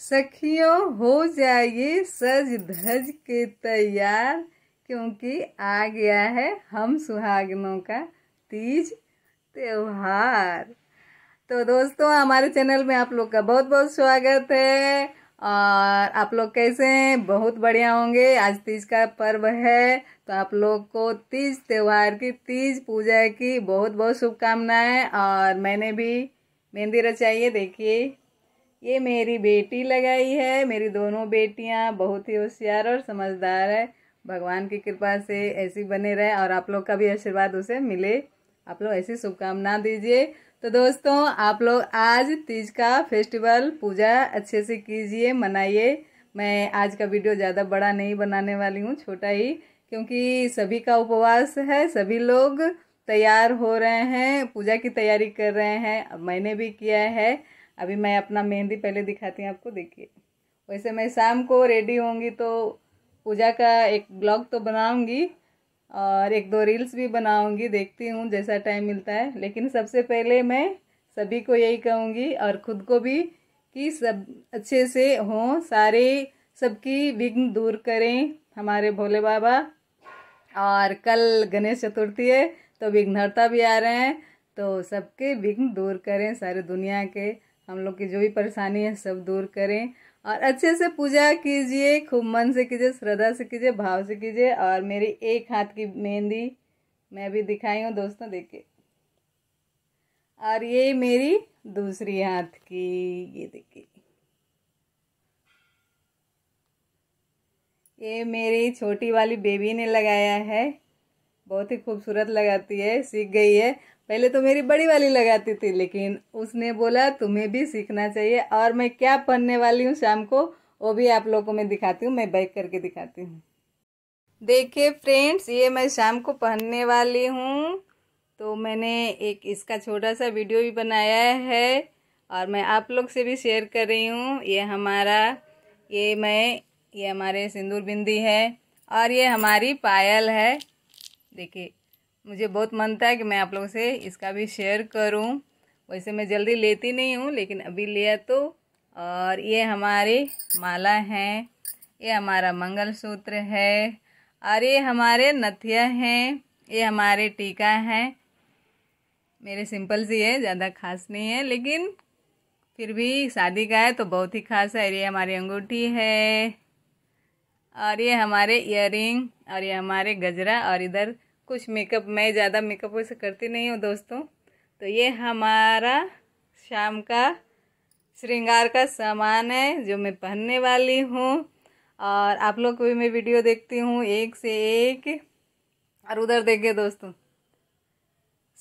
सखियों हो जाइए सज धज के तैयार क्योंकि आ गया है हम सुहागनों का तीज त्योहार तो दोस्तों हमारे चैनल में आप लोग का बहुत बहुत स्वागत है और आप लोग कैसे हैं बहुत बढ़िया होंगे आज तीज का पर्व है तो आप लोग को तीज त्यौहार की तीज पूजा की बहुत बहुत शुभकामनाएं और मैंने भी मेहंदी रचाई है देखिए ये मेरी बेटी लगाई है मेरी दोनों बेटियाँ बहुत ही होशियार और समझदार है भगवान की कृपा से ऐसी बने रहे और आप लोग का भी आशीर्वाद उसे मिले आप लोग ऐसी शुभकामना दीजिए तो दोस्तों आप लोग आज तीज का फेस्टिवल पूजा अच्छे से कीजिए मनाइए मैं आज का वीडियो ज़्यादा बड़ा नहीं बनाने वाली हूँ छोटा ही क्योंकि सभी का उपवास है सभी लोग तैयार हो रहे हैं पूजा की तैयारी कर रहे हैं मैंने भी किया है अभी मैं अपना मेहंदी पहले दिखाती हूँ आपको देखिए वैसे मैं शाम को रेडी होंगी तो पूजा का एक ब्लॉग तो बनाऊँगी और एक दो रील्स भी बनाऊंगी देखती हूँ जैसा टाइम मिलता है लेकिन सबसे पहले मैं सभी को यही कहूँगी और ख़ुद को भी कि सब अच्छे से हों सारे सबकी विघ्न दूर करें हमारे भोले बाबा और कल गणेश चतुर्थी है तो विघ्नहर्ता भी आ रहे हैं तो सबके विघ्न दूर करें सारे दुनिया के हम लोग की जो भी परेशानी है सब दूर करें और अच्छे से पूजा कीजिए खूब मन से कीजिए श्रद्धा से कीजिए भाव से कीजिए और मेरी एक हाथ की मेहंदी मैं भी दिखाई हूँ दोस्तों देखिए और ये मेरी दूसरी हाथ की ये देखिए ये मेरी छोटी वाली बेबी ने लगाया है बहुत ही खूबसूरत लगाती है सीख गई है पहले तो मेरी बड़ी वाली लगाती थी लेकिन उसने बोला तुम्हें भी सीखना चाहिए और मैं क्या पढ़ने वाली हूँ शाम को वो भी आप लोगों को मैं दिखाती हूँ मैं बैक करके दिखाती हूँ देखिए फ्रेंड्स ये मैं शाम को पहनने वाली हूँ तो मैंने एक इसका छोटा सा वीडियो भी बनाया है और मैं आप लोग से भी शेयर कर रही हूँ ये हमारा ये मैं ये हमारे सिंदूर बिंदी है और ये हमारी पायल है देखिए मुझे बहुत मन था कि मैं आप लोगों से इसका भी शेयर करूं वैसे मैं जल्दी लेती नहीं हूं लेकिन अभी लिया तो और ये हमारे माला हैं ये हमारा मंगलसूत्र है और ये हमारे नथिया हैं ये हमारे टीका हैं मेरे सिंपल सी है ज़्यादा खास नहीं है लेकिन फिर भी शादी का है तो बहुत ही खास है ये हमारी अंगूठी है और ये हमारे इयर और ये हमारे गजरा और इधर कुछ मेकअप मैं ज़्यादा मेकअप वैसे करती नहीं हूँ दोस्तों तो ये हमारा शाम का श्रृंगार का सामान है जो मैं पहनने वाली हूँ और आप लोग को भी मैं वीडियो देखती हूँ एक से एक और उधर देखिए दोस्तों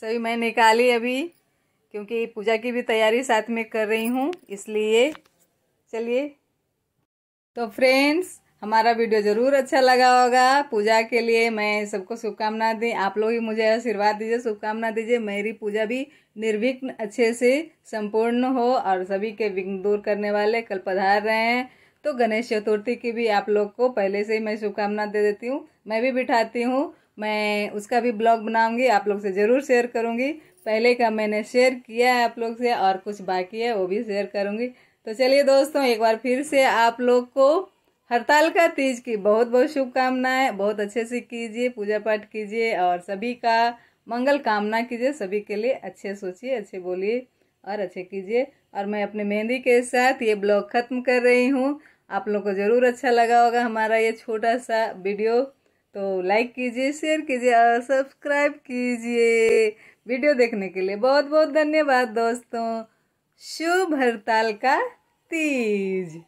सभी मैं निकाली अभी क्योंकि पूजा की भी तैयारी साथ में कर रही हूँ इसलिए चलिए तो फ्रेंड्स हमारा वीडियो ज़रूर अच्छा लगा होगा पूजा के लिए मैं सबको शुभकामना दी आप लोग ही मुझे आशीर्वाद दीजिए शुभकामना दीजिए मेरी पूजा भी निर्विघ्न अच्छे से संपूर्ण हो और सभी के विघ्न दूर करने वाले कल पधार रहे हैं तो गणेश चतुर्थी की भी आप लोग को पहले से ही मैं शुभकामना दे देती हूँ मैं भी बिठाती हूँ मैं उसका भी ब्लॉग बनाऊंगी आप लोग से ज़रूर शेयर करूँगी पहले का मैंने शेयर किया है आप लोग से और कुछ बाकी है वो भी शेयर करूँगी तो चलिए दोस्तों एक बार फिर से आप लोग को हड़ताल का तीज की बहुत बहुत शुभकामनाएं बहुत अच्छे से कीजिए पूजा पाठ कीजिए और सभी का मंगल कामना कीजिए सभी के लिए अच्छे सोचिए अच्छे बोलिए और अच्छे कीजिए और मैं अपने मेहंदी के साथ ये ब्लॉग ख़त्म कर रही हूँ आप लोग को ज़रूर अच्छा लगा होगा हमारा ये छोटा सा वीडियो तो लाइक कीजिए शेयर कीजिए और सब्सक्राइब कीजिए वीडियो देखने के लिए बहुत बहुत धन्यवाद दोस्तों शुभ हड़ताल का तीज